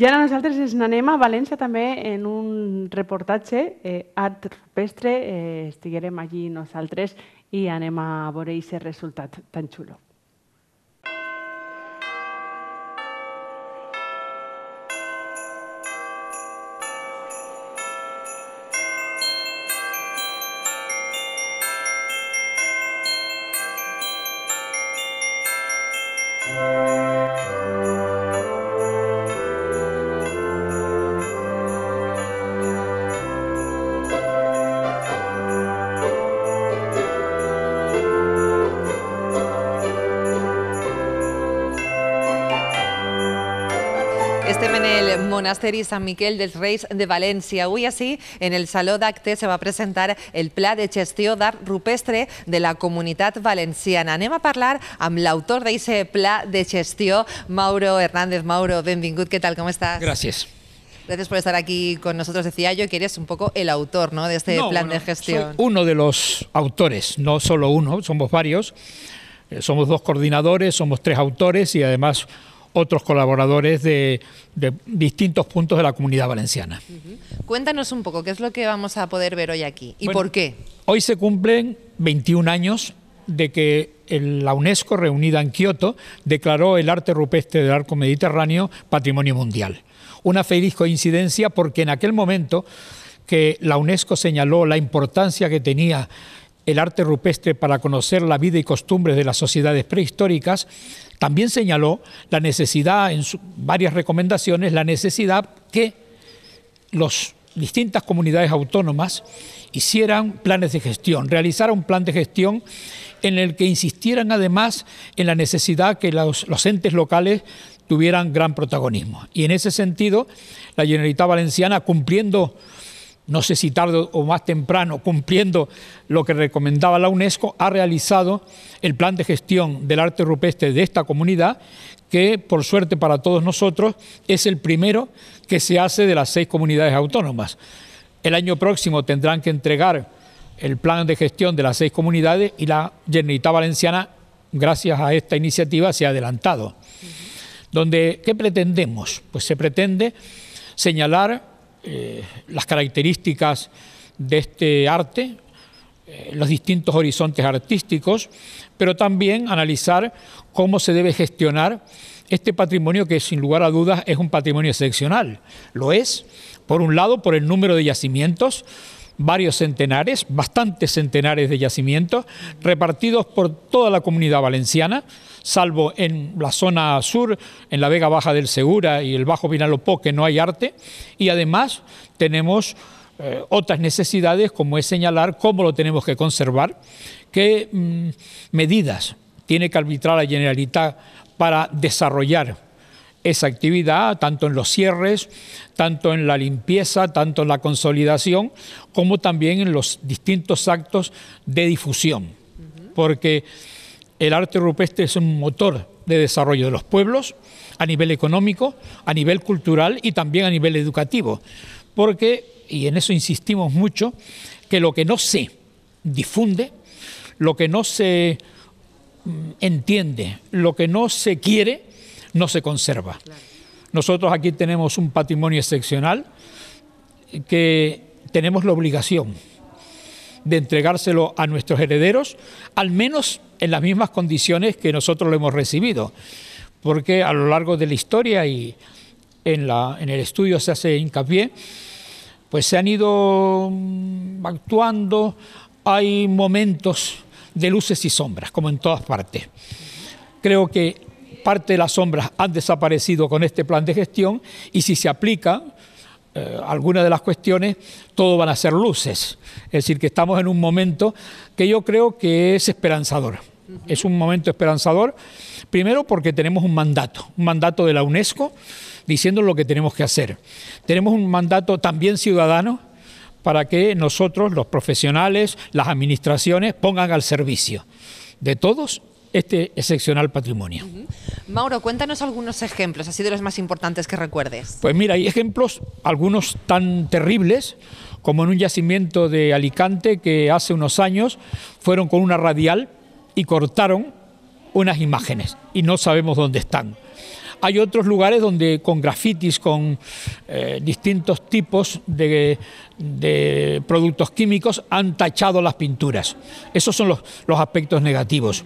I ara nosaltres ens n'anem a València també en un reportatge, eh, art rupestre, eh, estiguerem allí nosaltres i anem a veure aquest resultat tan xulo. El monasterio San Miquel del Reis de Valencia. Hoy así, en el Saló d'Acte se va a presentar el Pla de Gestió d'Art Rupestre de la Comunidad Valenciana. Anem a parlar autor de ese pla de gestió, Mauro Hernández. Mauro, benvingut, ¿Qué tal, ¿Cómo estás? Gracias. Gracias por estar aquí con nosotros. Decía yo que eres un poco el autor ¿no? de este plan de gestión. Soy uno de los autores, no solo uno, somos varios. Eh, somos dos coordinadores, somos tres autores y además otros colaboradores de, distintos puntos de la comunidad valenciana. Cuéntanos un poco, ¿qué es lo que vamos a poder ver hoy aquí y por qué? Hoy se cumplen 21 años de que la UNESCO, reunida en Kioto, declaró el arte rupestre del arco mediterráneo patrimonio mundial. Una feliz coincidencia porque en aquel momento que la UNESCO señaló la importancia que tenía el arte rupestre para conocer la vida y costumbres de las sociedades prehistóricas, también señaló la necesidad, en varias recomendaciones, la necesidad que las distintas comunidades autónomas hicieran planes de gestión, realizaran un plan de gestión en el que insistieran además en la necesidad que los, los entes locales tuvieran gran protagonismo. Y en ese sentido, la Generalitat Valenciana, cumpliendo no sé si tarde o más temprano, cumpliendo lo que recomendaba la UNESCO, ha realizado el plan de gestión del arte rupestre de esta comunidad, que por suerte para todos nosotros es el primero que se hace de las seis comunidades autónomas. El año próximo tendrán que entregar el plan de gestión de las seis comunidades y la Generalitat Valenciana, gracias a esta iniciativa, se ha adelantado. Donde, ¿Qué pretendemos? Pues se pretende señalar eh, las características de este arte, eh, los distintos horizontes artísticos, pero también analizar cómo se debe gestionar este patrimonio que sin lugar a dudas es un patrimonio excepcional. Lo es, por un lado, por el número de yacimientos, varios centenares, bastantes centenares de yacimientos, repartidos por toda la comunidad valenciana, salvo en la zona sur, en la Vega Baja del Segura y el Bajo Vinalopó, que no hay arte, y además tenemos eh, otras necesidades, como es señalar cómo lo tenemos que conservar, qué mm, medidas tiene que arbitrar la Generalitat para desarrollar esa actividad, tanto en los cierres, tanto en la limpieza, tanto en la consolidación, como también en los distintos actos de difusión. Porque el arte rupestre es un motor de desarrollo de los pueblos a nivel económico, a nivel cultural y también a nivel educativo. Porque, y en eso insistimos mucho, que lo que no se difunde, lo que no se mm, entiende, lo que no se quiere, no se conserva. Nosotros aquí tenemos un patrimonio excepcional que tenemos la obligación de entregárselo a nuestros herederos, al menos en las mismas condiciones que nosotros lo hemos recibido, porque a lo largo de la historia y en, la, en el estudio se hace hincapié, pues se han ido mm, actuando, hay momentos de luces y sombras, como en todas partes. Creo que parte de las sombras han desaparecido con este plan de gestión y si se aplica algunas eh, alguna de las cuestiones, todo van a ser luces. Es decir, que estamos en un momento que yo creo que es esperanzador. Es un momento esperanzador, primero porque tenemos un mandato, un mandato de la UNESCO diciendo lo que tenemos que hacer. Tenemos un mandato también ciudadano, para que nosotros, los profesionales, las administraciones, pongan al servicio de todos este excepcional patrimonio. Mauro, cuéntanos algunos ejemplos, así de los más importantes que recuerdes. Pues mira, hay ejemplos, algunos tan terribles como en un yacimiento de Alicante que hace unos años fueron con una radial y cortaron unas imágenes y no sabemos dónde están. Hay otros lugares donde con grafitis, con eh, distintos tipos de, productos químicos han tachado las pinturas. Esos son los, aspectos negativos.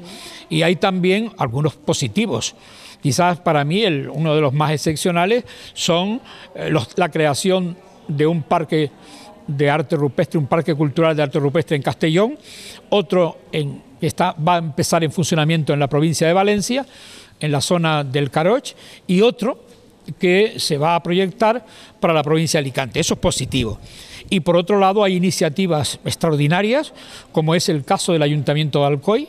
Y hay también algunos positivos quizás para mí el, uno de los más excepcionales son eh, la creación de un parque de arte rupestre, un parque cultural de arte rupestre en Castellón, otro en que está, va a empezar en funcionamiento en la provincia de Valencia, en la zona del Caroch, y otro que se va a proyectar para la provincia de Alicante. Eso es positivo. Y por otro lado hay iniciativas extraordinarias, como es el caso del Ayuntamiento de Alcoy,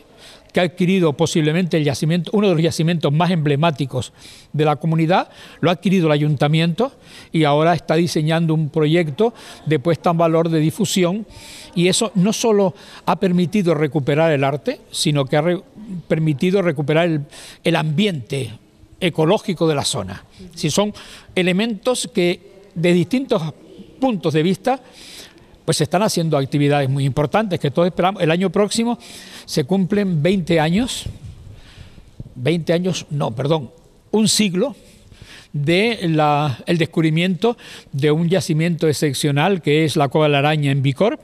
que ha adquirido posiblemente el yacimiento, uno de los yacimientos más emblemáticos de la comunidad, lo ha adquirido el ayuntamiento y ahora está diseñando un proyecto de puesta en valor de difusión y eso no solo ha permitido recuperar el arte, sino que ha permitido recuperar el, el ambiente ecológico de la zona. Si son elementos que de distintos puntos de vista pues se están haciendo actividades muy importantes que todos esperamos. El año próximo se cumplen 20 años, 20 años, no, perdón, un siglo del el descubrimiento de un yacimiento excepcional que es la Cueva de la Araña en Bicorp,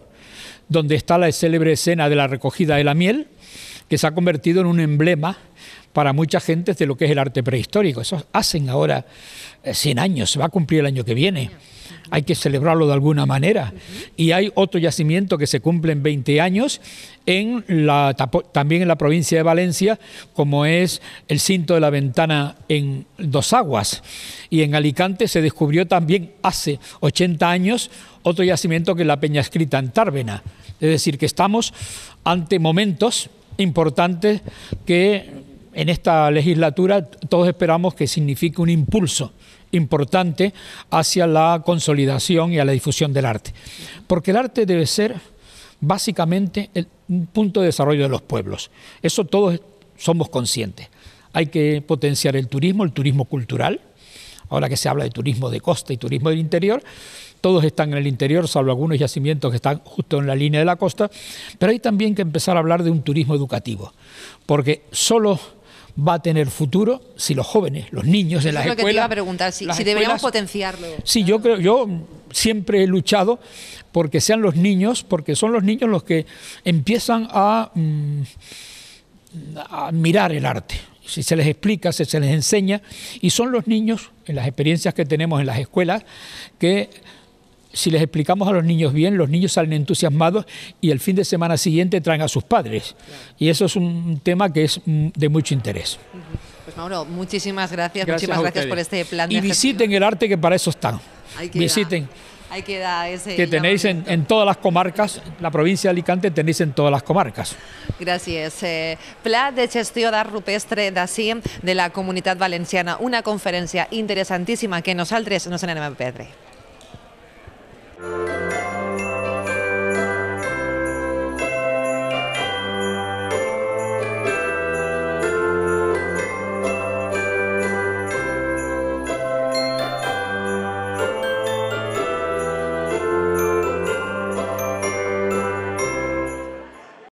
donde está la célebre escena de la recogida de la miel, que se ha convertido en un emblema para mucha gente de lo que es el arte prehistórico. Eso hacen ahora 100 eh, años, se va a cumplir el año que viene hay que celebrarlo de alguna manera. Y hay otro yacimiento que se cumple en 20 años, en también en la provincia de Valencia, como es el cinto de la ventana en Dos Aguas. Y en Alicante se descubrió también hace 80 años otro yacimiento que es la Peña Escrita en Tárbena. Es decir, que estamos ante momentos importantes que en esta legislatura todos esperamos que signifique un impulso importante hacia la consolidación y a la difusión del arte. Porque el arte debe ser básicamente el, un punto de desarrollo de los pueblos. Eso todos somos conscientes. Hay que potenciar el turismo, el turismo cultural. Ahora que se habla de turismo de costa y turismo del interior, todos están en el interior, salvo algunos yacimientos que están justo en la línea de la costa, pero hay también que empezar a hablar de un turismo educativo, porque solo va a tener futuro si los jóvenes, los niños de las escuelas... Es lo que te iba a preguntar, si, deberíamos potenciarlo. Sí, yo creo, yo siempre he luchado porque sean los niños, porque son los niños los que empiezan a, mm, a mirar el arte si se les explica, si se les enseña, y son los niños, en las experiencias que tenemos en las escuelas, que si les explicamos a los niños bien, los niños salen entusiasmados y el fin de semana siguiente traen a sus padres. Y eso es un tema que es mm, de mucho interés. Pues Mauro, muchísimas gracias, gracias por este plan. De y visiten el arte que para eso están. Visiten. que ese. Que tenéis en, todas las comarcas, la provincia de Alicante tenéis en todas las comarcas. Gracias. Eh, plan de gestión de rupestre de la Comunidad Valenciana, una conferencia interesantísima que nos saldres. nos el Pedre. Thank you.